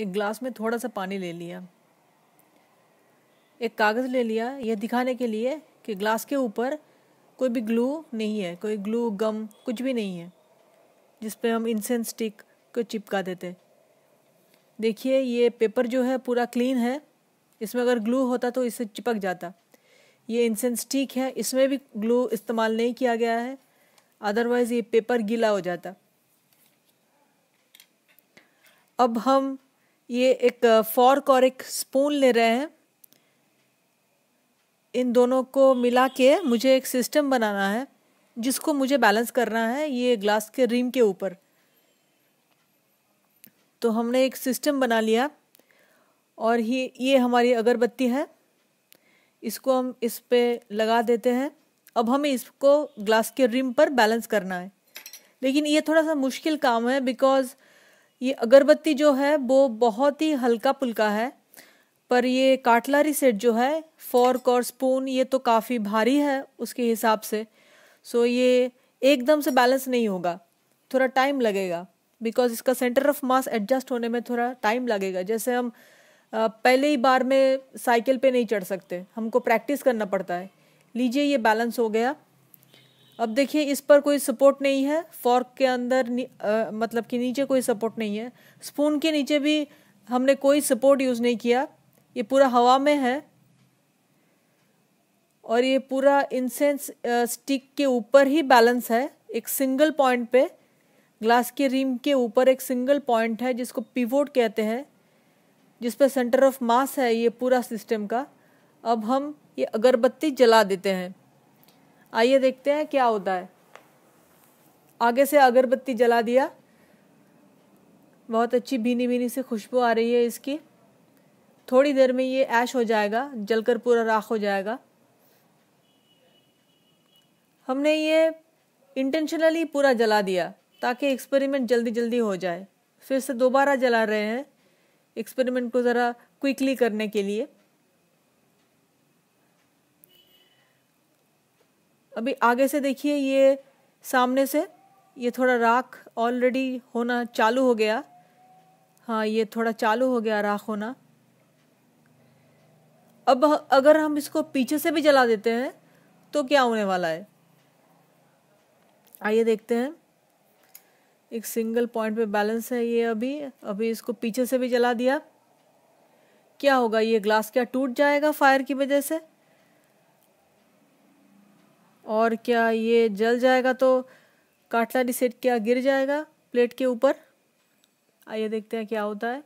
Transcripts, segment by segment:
एक ग्लास में थोड़ा सा पानी ले लिया एक कागज़ ले लिया यह दिखाने के लिए कि ग्लास के ऊपर कोई भी ग्लू नहीं है कोई ग्लू गम कुछ भी नहीं है जिस पे हम इंसेंस स्टिक को चिपका देते देखिए ये पेपर जो है पूरा क्लीन है इसमें अगर ग्लू होता तो इससे चिपक जाता ये इंसेंस स्टिक है इसमें भी ग्लू इस्तेमाल नहीं किया गया है अदरवाइज़ ये पेपर गीला हो जाता अब हम ये एक फॉर्क और एक स्पून ले रहे हैं इन दोनों को मिला के मुझे एक सिस्टम बनाना है जिसको मुझे बैलेंस करना है ये ग्लास के रिम के ऊपर तो हमने एक सिस्टम बना लिया और ही ये हमारी अगरबत्ती है इसको हम इस पर लगा देते हैं अब हमें इसको ग्लास के रिम पर बैलेंस करना है लेकिन ये थोड़ा सा मुश्किल काम है बिकॉज़ ये अगरबत्ती जो है वो बहुत ही हल्का पुल्का है पर ये काटलारी सेट जो है फॉर्क और स्पून ये तो काफ़ी भारी है उसके हिसाब से सो ये एकदम से बैलेंस नहीं होगा थोड़ा टाइम लगेगा बिकॉज इसका सेंटर ऑफ मास एडजस्ट होने में थोड़ा टाइम लगेगा जैसे हम पहले ही बार में साइकिल पे नहीं चढ़ सकते हमको प्रैक्टिस करना पड़ता है लीजिए ये बैलेंस हो गया अब देखिए इस पर कोई सपोर्ट नहीं है फॉर्क के अंदर आ, मतलब कि नीचे कोई सपोर्ट नहीं है स्पून के नीचे भी हमने कोई सपोर्ट यूज़ नहीं किया ये पूरा हवा में है और ये पूरा इंसेंस स्टिक के ऊपर ही बैलेंस है एक सिंगल पॉइंट पे ग्लास के रिम के ऊपर एक सिंगल पॉइंट है जिसको पिवोट कहते हैं जिस पर सेंटर ऑफ मास है ये पूरा सिस्टम का अब हम ये अगरबत्ती जला देते हैं आइए देखते हैं क्या होता है आगे से अगरबत्ती जला दिया बहुत अच्छी भीनी भीनी से खुशबू आ रही है इसकी थोड़ी देर में ये ऐश हो जाएगा जलकर पूरा राख हो जाएगा हमने ये इंटेंशनली पूरा जला दिया ताकि एक्सपेरिमेंट जल्दी जल्दी हो जाए फिर से दोबारा जला रहे हैं एक्सपेरिमेंट को ज़रा क्विकली करने के लिए अभी आगे से देखिए ये सामने से ये थोड़ा राख ऑलरेडी होना चालू हो गया हाँ ये थोड़ा चालू हो गया राख होना अब अगर हम इसको पीछे से भी जला देते हैं तो क्या होने वाला है आइए देखते हैं एक सिंगल पॉइंट पे बैलेंस है ये अभी अभी इसको पीछे से भी जला दिया क्या होगा ये ग्लास क्या टूट जाएगा फायर की वजह से और क्या ये जल जाएगा तो काटलारी सेट क्या गिर जाएगा प्लेट के ऊपर आइए देखते हैं क्या होता है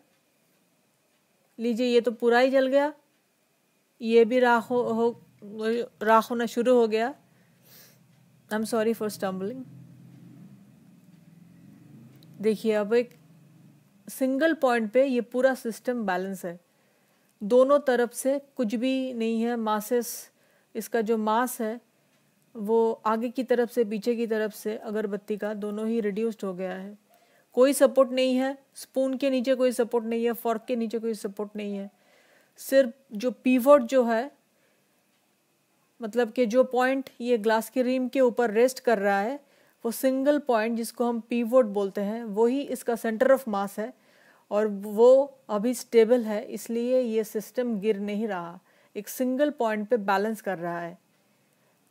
लीजिए ये तो पूरा ही जल गया ये भी राख हो, हो राख होना शुरू हो गया I am sorry for stumbling देखिए अब एक सिंगल पॉइंट पे ये पूरा सिस्टम बैलेंस है दोनों तरफ से कुछ भी नहीं है मासेस इसका जो मास है वो आगे की तरफ से पीछे की तरफ से अगरबत्ती का दोनों ही रिड्यूस्ड हो गया है कोई सपोर्ट नहीं है स्पून के नीचे कोई सपोर्ट नहीं है फॉर्क के नीचे कोई सपोर्ट नहीं है सिर्फ जो पीवोट जो है मतलब कि जो पॉइंट ये ग्लास की रीम के ऊपर रेस्ट कर रहा है वो सिंगल पॉइंट जिसको हम पीवोट बोलते हैं वही इसका सेंटर ऑफ मास है और वो अभी स्टेबल है इसलिए ये सिस्टम गिर नहीं रहा एक सिंगल पॉइंट पे बैलेंस कर रहा है